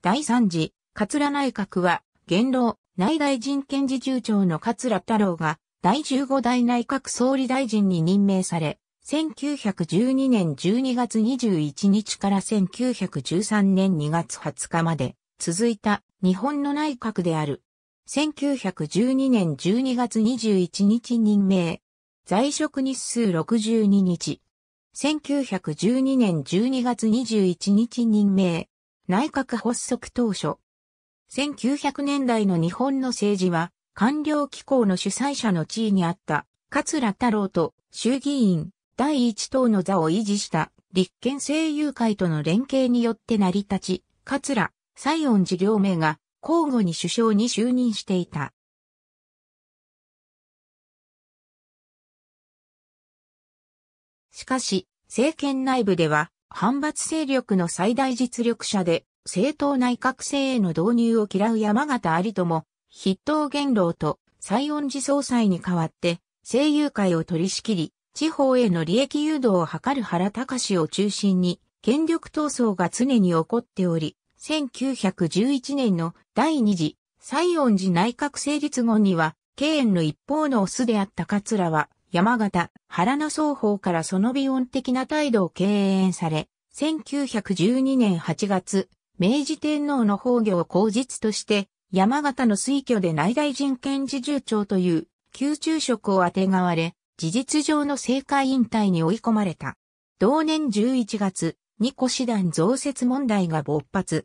第3次、桂内閣は、元老、内大臣検事重長の桂太郎が、第15代内閣総理大臣に任命され、1912年12月21日から1913年2月20日まで続いた日本の内閣である。1912年12月21日任命。在職日数62日。1912年12月21日任命。内閣発足当初。1900年代の日本の政治は、官僚機構の主催者の地位にあった、桂太郎と衆議院第一党の座を維持した立憲政友会との連携によって成り立ち、桂、西恩次両名が交互に首相に就任していた。しかし、政権内部では、反発勢力の最大実力者で、政党内閣制への導入を嫌う山形有友、筆頭元老と西恩寺総裁に代わって、声優会を取り仕切り、地方への利益誘導を図る原隆を中心に、権力闘争が常に起こっており、1911年の第二次西恩寺内閣成立後には、慶遠の一方のオスであった桂は、山形、原の双方からその美音的な態度を敬遠され、1912年8月、明治天皇の崩御を口実として、山形の推挙で内大臣権。事重長という、宮中職をあてがわれ、事実上の政界引退に追い込まれた。同年11月、二個師団増設問題が勃発。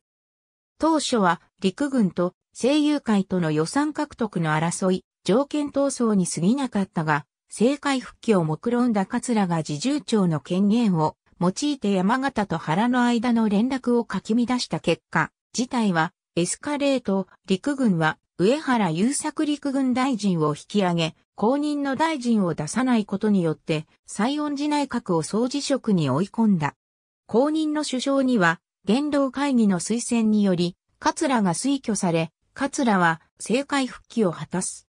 当初は陸軍と声優会との予算獲得の争い、条件闘争に過ぎなかったが、政界復帰を目論んだ桂が自重長の権限を用いて山形と原の間の連絡をかき乱した結果、事態はエスカレート、陸軍は上原優作陸軍大臣を引き上げ、公認の大臣を出さないことによって、西恩寺内閣を総辞職に追い込んだ。公認の首相には、言動会議の推薦により、桂が推挙され、桂は政界復帰を果たす。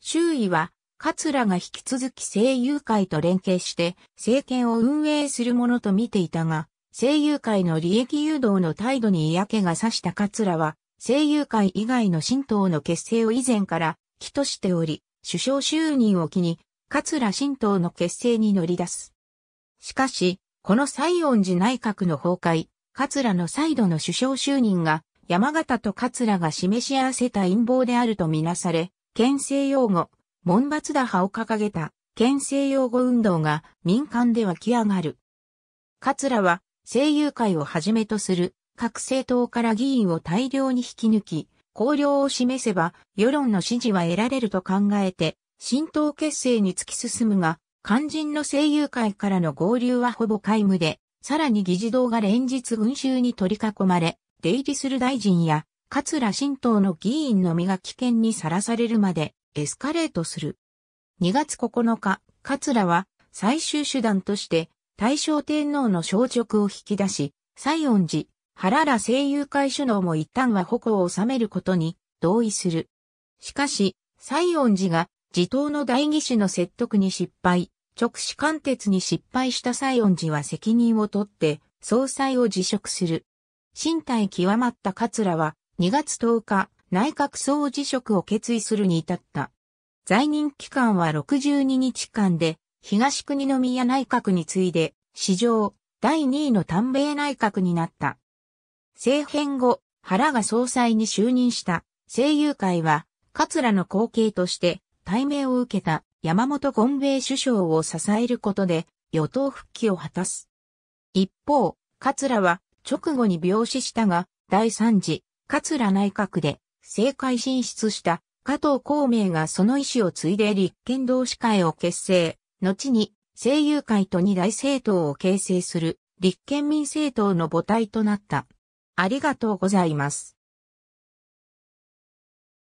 周囲は桂が引き続き声優会と連携して政権を運営するものと見ていたが、声優会の利益誘導の態度に嫌気がさした桂は、声優会以外の新党の結成を以前から起としており、首相就任を機に、桂新党の結成に乗り出す。しかし、この西恩寺内閣の崩壊、桂の再度の首相就任が、山形と桂が示し合わせた陰謀であるとみなされ、県政擁護、門罰打破を掲げた、県政擁語運動が民間で湧き上がる。桂は、声優会をはじめとする各政党から議員を大量に引き抜き、綱領を示せば世論の支持は得られると考えて、新党結成に突き進むが、肝心の声優会からの合流はほぼ皆無で、さらに議事堂が連日群衆に取り囲まれ、出入りする大臣や、桂新党の議員の身が危険にさらされるまで、エスカレートする。2月9日、桂は最終手段として大正天皇の消直を引き出し、西恩寺、原ら声優会首脳も一旦は矛を収めることに同意する。しかし、西恩寺が自党の代議士の説得に失敗、直視貫徹に失敗した西恩寺は責任を取って総裁を辞職する。身体極まった桂は2月10日、内閣総辞職を決意するに至った。在任期間は62日間で、東国宮内閣に次いで、史上第2位の短米内閣になった。政変後、原が総裁に就任した声優会は、桂の後継として、対名を受けた山本権米首相を支えることで、与党復帰を果たす。一方、桂は直後に病死したが、第3次、桂内閣で政界進出した加藤孔明がその意思を継いで立憲同志会を結成、後に声優会と二大政党を形成する立憲民政党の母体となった。ありがとうございます。